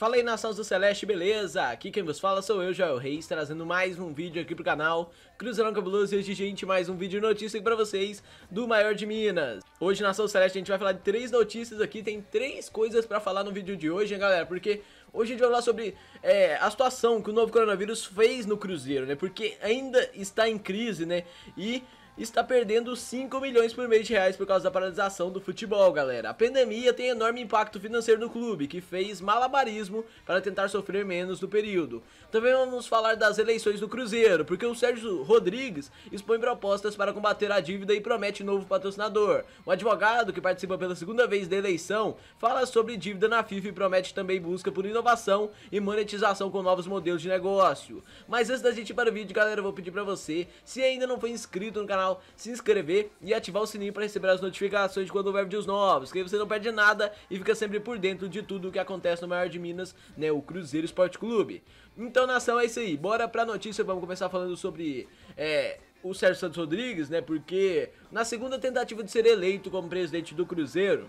Fala aí nações do Celeste, beleza? Aqui quem vos fala sou eu, Joel Reis, trazendo mais um vídeo aqui pro canal Cruzeirão Cabuloso e hoje, gente, mais um vídeo de aqui pra vocês do Maior de Minas Hoje, nação Celeste, a gente vai falar de três notícias aqui, tem três coisas pra falar no vídeo de hoje, hein, galera? Porque hoje a gente vai falar sobre é, a situação que o novo coronavírus fez no Cruzeiro, né? Porque ainda está em crise, né? E está perdendo 5 milhões por mês de reais por causa da paralisação do futebol, galera. A pandemia tem enorme impacto financeiro no clube, que fez malabarismo para tentar sofrer menos no período. Também vamos falar das eleições do Cruzeiro, porque o Sérgio Rodrigues expõe propostas para combater a dívida e promete novo patrocinador. O advogado, que participa pela segunda vez da eleição, fala sobre dívida na FIFA e promete também busca por inovação e monetização com novos modelos de negócio. Mas antes da gente ir para o vídeo, galera, eu vou pedir para você, se ainda não foi inscrito no canal, canal, se inscrever e ativar o sininho para receber as notificações de quando houver vídeos novos, que aí você não perde nada e fica sempre por dentro de tudo o que acontece no maior de Minas, né, o Cruzeiro Esporte Clube. Então, nação, é isso aí, bora pra notícia, vamos começar falando sobre, é, o Sérgio Santos Rodrigues, né, porque na segunda tentativa de ser eleito como presidente do Cruzeiro...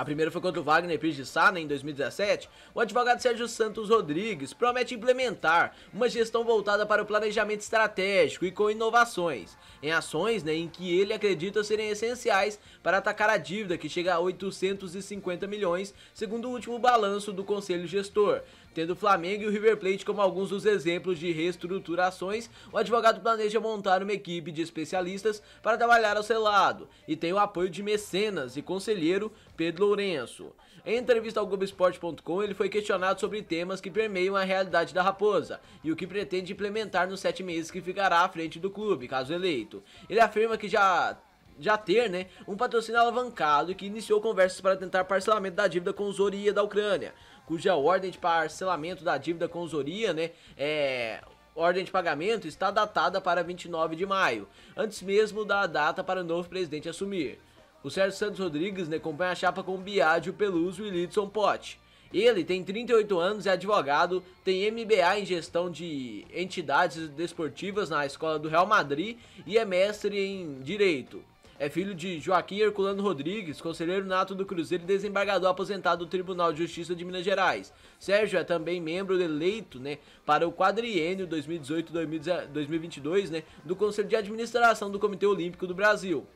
A primeira foi contra o Wagner Pires de Sá, né, em 2017. O advogado Sérgio Santos Rodrigues promete implementar uma gestão voltada para o planejamento estratégico e com inovações, em ações né, em que ele acredita serem essenciais para atacar a dívida que chega a 850 milhões, segundo o último balanço do Conselho Gestor. Tendo o Flamengo e o River Plate como alguns dos exemplos de reestruturações, o advogado planeja montar uma equipe de especialistas para trabalhar ao seu lado e tem o apoio de mecenas e conselheiro Pedro Lourenço. Em entrevista ao Globoesporte.com, ele foi questionado sobre temas que permeiam a realidade da Raposa e o que pretende implementar nos sete meses que ficará à frente do clube, caso eleito. Ele afirma que já já ter né, um patrocínio alavancado que iniciou conversas para tentar parcelamento da dívida com Zoria da Ucrânia, cuja ordem de parcelamento da dívida com Zoria né, é, ordem de pagamento está datada para 29 de maio, antes mesmo da data para o novo presidente assumir. O Sérgio Santos Rodrigues né, acompanha a chapa com Biagio Peluso e Lidson Pote. Ele tem 38 anos, é advogado, tem MBA em gestão de entidades desportivas na escola do Real Madrid e é mestre em direito é filho de Joaquim Herculano Rodrigues, conselheiro nato do Cruzeiro e desembargador aposentado do Tribunal de Justiça de Minas Gerais. Sérgio é também membro eleito né, para o quadriênio 2018-2022 né, do Conselho de Administração do Comitê Olímpico do Brasil.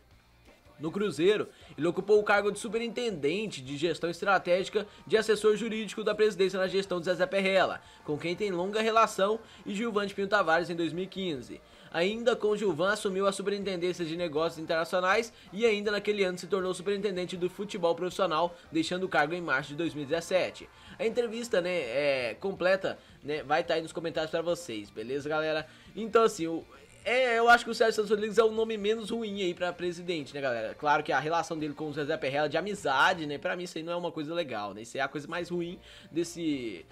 No Cruzeiro, ele ocupou o cargo de superintendente de gestão estratégica de assessor jurídico da presidência na gestão de Zezé Perrela, com quem tem longa relação, e Gilvan de Pinho Tavares em 2015. Ainda com Gilvan assumiu a superintendência de negócios internacionais e ainda naquele ano se tornou superintendente do futebol profissional, deixando o cargo em março de 2017. A entrevista, né, é, completa, né, vai estar tá aí nos comentários para vocês, beleza, galera? Então assim, o, é, eu acho que o Sérgio Santos Rodrigues é o nome menos ruim aí para presidente, né, galera? Claro que a relação dele com o Zezé Perrela de amizade, né? Para mim isso aí não é uma coisa legal, né? Isso é a coisa mais ruim desse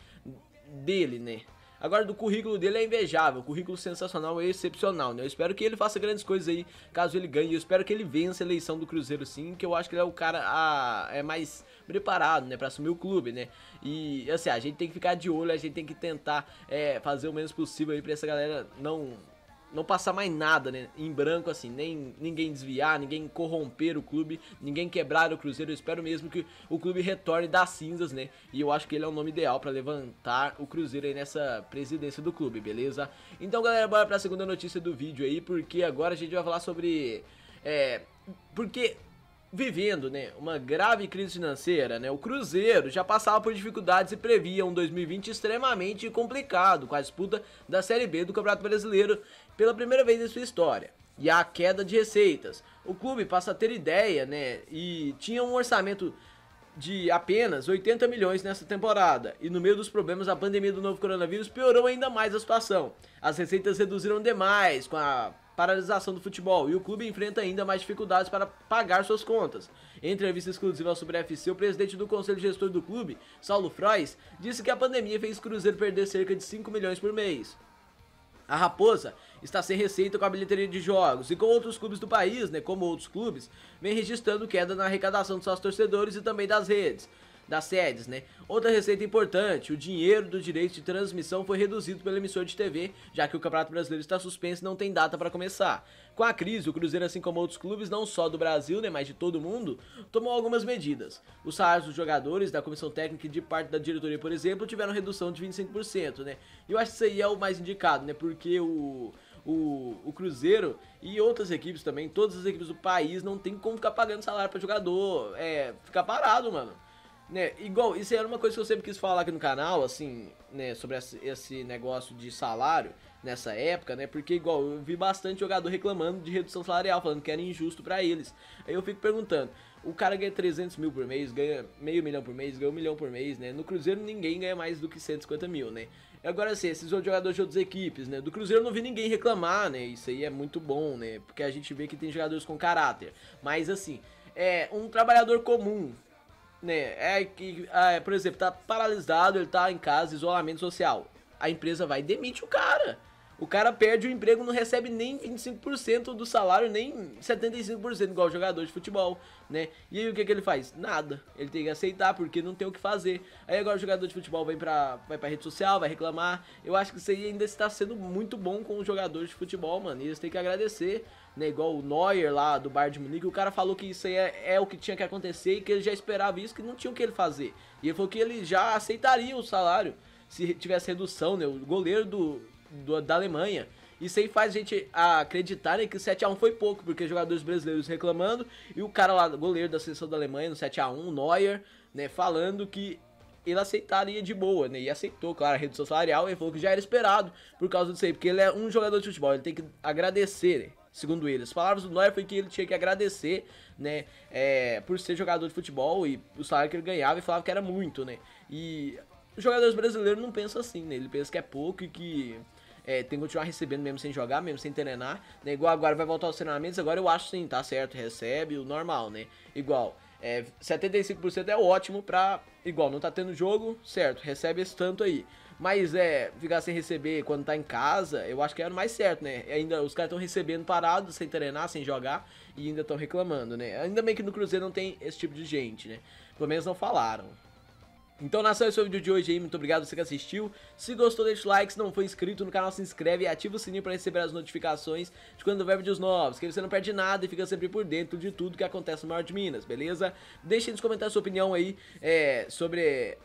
dele, né? Agora, do currículo dele é invejável, currículo sensacional e excepcional, né? Eu espero que ele faça grandes coisas aí, caso ele ganhe. Eu espero que ele vença a eleição do Cruzeiro, sim, que eu acho que ele é o cara a, é mais preparado, né, pra assumir o clube, né? E, assim, a gente tem que ficar de olho, a gente tem que tentar é, fazer o menos possível aí pra essa galera não não passar mais nada né, em branco, assim, nem ninguém desviar, ninguém corromper o clube, ninguém quebrar o Cruzeiro. Eu espero mesmo que o clube retorne das cinzas, né? E eu acho que ele é o nome ideal para levantar o Cruzeiro aí nessa presidência do clube, beleza? Então, galera, bora para a segunda notícia do vídeo aí, porque agora a gente vai falar sobre é, porque vivendo né, uma grave crise financeira, né, o Cruzeiro já passava por dificuldades e previa um 2020 extremamente complicado com a disputa da Série B do Campeonato Brasileiro pela primeira vez em sua história. E a queda de receitas. O clube passa a ter ideia né, e tinha um orçamento de apenas 80 milhões nessa temporada. E no meio dos problemas, a pandemia do novo coronavírus piorou ainda mais a situação. As receitas reduziram demais com a paralisação do futebol e o clube enfrenta ainda mais dificuldades para pagar suas contas. Em entrevista exclusiva sobre a FC, o presidente do conselho gestor do clube, Saulo Frois, disse que a pandemia fez o Cruzeiro perder cerca de 5 milhões por mês. A Raposa está sem receita com a bilheteria de jogos e com outros clubes do país, né, como outros clubes, vem registrando queda na arrecadação de seus torcedores e também das redes das sedes, né? Outra receita importante, o dinheiro do direito de transmissão foi reduzido pela emissora de TV, já que o Campeonato Brasileiro está suspenso e não tem data para começar. Com a crise, o Cruzeiro, assim como outros clubes, não só do Brasil, né, mas de todo mundo, tomou algumas medidas. Os salários dos jogadores, da comissão técnica e de parte da diretoria, por exemplo, tiveram redução de 25%, né? Eu acho que isso aí é o mais indicado, né? Porque o o, o Cruzeiro e outras equipes também, todas as equipes do país não tem como ficar pagando salário para jogador, é, ficar parado, mano. Né, igual, isso era uma coisa que eu sempre quis falar aqui no canal, assim, né, sobre esse negócio de salário nessa época, né? Porque igual eu vi bastante jogador reclamando de redução salarial, falando que era injusto para eles. Aí eu fico perguntando, o cara ganha 300 mil por mês, ganha meio milhão por mês, ganha um milhão por mês, né? No Cruzeiro ninguém ganha mais do que 150 mil, né? Agora sim, esses outros jogadores de outras equipes, né? Do Cruzeiro eu não vi ninguém reclamar, né? Isso aí é muito bom, né? Porque a gente vê que tem jogadores com caráter. Mas assim, é um trabalhador comum né? É que, ah, é, por exemplo, tá paralisado, ele tá em casa, isolamento social. A empresa vai e demite o cara. O cara perde o emprego, não recebe nem 25% do salário, nem 75%, igual jogador de futebol, né? E aí o que, que ele faz? Nada. Ele tem que aceitar, porque não tem o que fazer. Aí agora o jogador de futebol vem pra, vai pra rede social, vai reclamar. Eu acho que isso aí ainda está sendo muito bom com os jogadores de futebol, mano. E eles têm que agradecer, né? Igual o Neuer lá do Bar de Munique, o cara falou que isso aí é, é o que tinha que acontecer e que ele já esperava isso, que não tinha o que ele fazer. E ele falou que ele já aceitaria o salário se tivesse redução, né? O goleiro do, do, da Alemanha. Isso aí faz a gente acreditar né, que o 7x1 foi pouco, porque jogadores brasileiros reclamando e o cara lá, goleiro da seleção da Alemanha no 7x1, Neuer, né, falando que ele aceitaria de boa, né? E aceitou, claro, a redução salarial e falou que já era esperado por causa disso aí, porque ele é um jogador de futebol, ele tem que agradecer, né? segundo ele. As palavras do Neuer foi que ele tinha que agradecer, né, é, por ser jogador de futebol e o salário que ele ganhava e falava que era muito, né? E os jogadores brasileiros não pensam assim, né? Ele pensa que é pouco e que é, tem que continuar recebendo mesmo sem jogar, mesmo sem treinar, né? Igual agora vai voltar aos treinamentos, agora eu acho sim, tá certo, recebe o normal, né? Igual, é, 75% é ótimo pra, igual, não tá tendo jogo, certo, recebe esse tanto aí. Mas é, ficar sem receber quando tá em casa, eu acho que era é o mais certo, né? Ainda os caras estão recebendo parado, sem treinar, sem jogar e ainda estão reclamando, né? Ainda bem que no Cruzeiro não tem esse tipo de gente, né? Pelo menos não falaram. Então, nação, esse foi o vídeo de hoje aí. Muito obrigado você que assistiu. Se gostou, deixa o like. Se não for inscrito no canal, se inscreve e ativa o sininho para receber as notificações de quando houver vídeos novos. Que você não perde nada e fica sempre por dentro de tudo que acontece no Maior de Minas, beleza? Deixe nos comentários a sua opinião aí é, sobre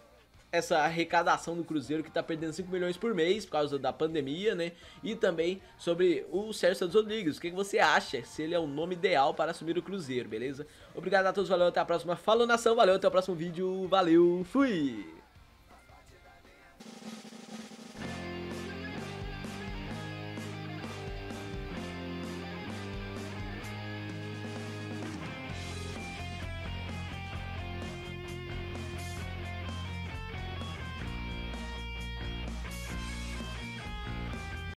essa arrecadação do Cruzeiro que está perdendo 5 milhões por mês por causa da pandemia, né? E também sobre o Sérgio Santos Rodrigues. O que, que você acha? Se ele é o nome ideal para assumir o Cruzeiro, beleza? Obrigado a todos, valeu, até a próxima. Falou nação, valeu, até o próximo vídeo, valeu, fui!